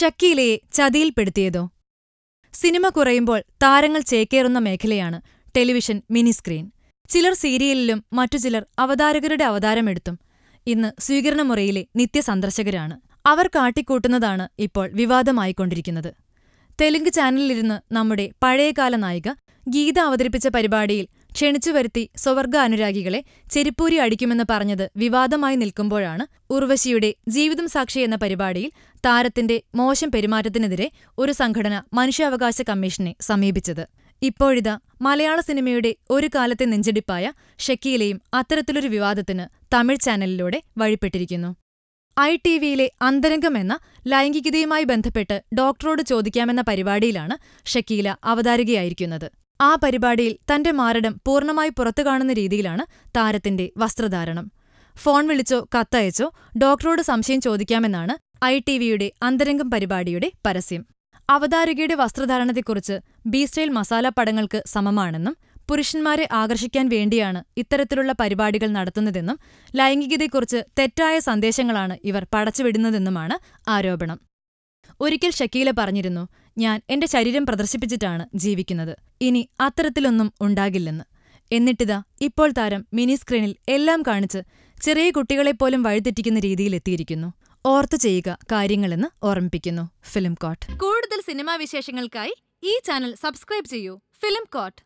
ഷക്കീലയെ ചതിയിൽപ്പെടുത്തിയതോ cinema കുറയുമ്പോൾ താരങ്ങൾ ചേക്കേറുന്ന മേഖലയാണ് ടെലിവിഷൻ മിനി സ്ക്രീൻ ചിലർ സീരിയലിലും മറ്റു ചിലർ അവതാരകരുടെ അവതാരമെടുത്തും ഇന്ന് സ്വീകരണമുറിയിലെ നിത്യസന്ദർശകരാണ് അവർ കാട്ടിക്കൂട്ടുന്നതാണ് ഇപ്പോൾ വിവാദമായിക്കൊണ്ടിരിക്കുന്നത് തെലുങ്ക് ചാനലിലിരുന്ന് നമ്മുടെ പഴയകാല നായിക ഗീത അവതരിപ്പിച്ച പരിപാടിയിൽ ക്ഷണിച്ചു വരുത്തി സ്വവർഗ അനുരാഗികളെ ചെരിപ്പൂരി അടിക്കുമെന്ന് പറഞ്ഞത് വിവാദമായി നിൽക്കുമ്പോഴാണ് ഉർവശിയുടെ ജീവിതം സാക്ഷി എന്ന പരിപാടിയിൽ താരത്തിന്റെ മോശം പെരുമാറ്റത്തിനെതിരെ ഒരു സംഘടന മനുഷ്യാവകാശ കമ്മീഷനെ സമീപിച്ചത് ഇപ്പോഴിത മലയാള സിനിമയുടെ ഒരു കാലത്തെ നെഞ്ചടിപ്പായ ഷക്കീലയും അത്തരത്തിലൊരു വിവാദത്തിന് തമിഴ് ചാനലിലൂടെ വഴിപ്പെട്ടിരിക്കുന്നു ഐ ടി വിയിലെ അന്തരംഗം എന്ന ലൈംഗികതയുമായി ബന്ധപ്പെട്ട് ഡോക്ടറോട് ചോദിക്കാമെന്ന പരിപാടിയിലാണ് ഷക്കീല അവതാരകയായിരിക്കുന്നത് ആ പരിപാടിയിൽ തന്റെ മാരടം പൂർണ്ണമായി പുറത്തു കാണുന്ന രീതിയിലാണ് താരത്തിന്റെ വസ്ത്രധാരണം ഫോൺ വിളിച്ചോ കത്തയച്ചോ ഡോക്ടറോട് സംശയം ചോദിക്കാമെന്നാണ് ഐ ടി വിയുടെ അന്തരംഗം പരിപാടിയുടെ പരസ്യം അവതാരകയുടെ വസ്ത്രധാരണത്തെക്കുറിച്ച് ബി സ്റ്റൈൽ മസാല പടങ്ങൾക്ക് സമമാണെന്നും പുരുഷന്മാരെ ആകർഷിക്കാൻ വേണ്ടിയാണ് ഇത്തരത്തിലുള്ള പരിപാടികൾ നടത്തുന്നതെന്നും ലൈംഗികതയെക്കുറിച്ച് തെറ്റായ സന്ദേശങ്ങളാണ് ഇവർ പടച്ചുവിടുന്നതെന്നുമാണ് ആരോപണം ഒരിക്കൽ ഷക്കീല പറഞ്ഞിരുന്നു ഞാൻ എന്റെ ശരീരം പ്രദർശിപ്പിച്ചിട്ടാണ് ജീവിക്കുന്നത് ഇനി അത്തരത്തിലൊന്നും ഉണ്ടാകില്ലെന്ന് എന്നിട്ടിതാ ഇപ്പോൾ താരം മിനി സ്ക്രീനിൽ എല്ലാം കാണിച്ച് ചെറിയ കുട്ടികളെപ്പോലും വഴിതെറ്റിക്കുന്ന രീതിയിലെത്തിയിരിക്കുന്നു ഓർത്തു ചെയ്യുക കാര്യങ്ങളെന്ന് ഓർമ്മിപ്പിക്കുന്നു ഫിലിം കോട്ട് കൂടുതൽ സിനിമാ വിശേഷങ്ങൾക്കായി ഈ ചാനൽ സബ്സ്ക്രൈബ് ചെയ്യൂ ഫിലിം കോട്ട്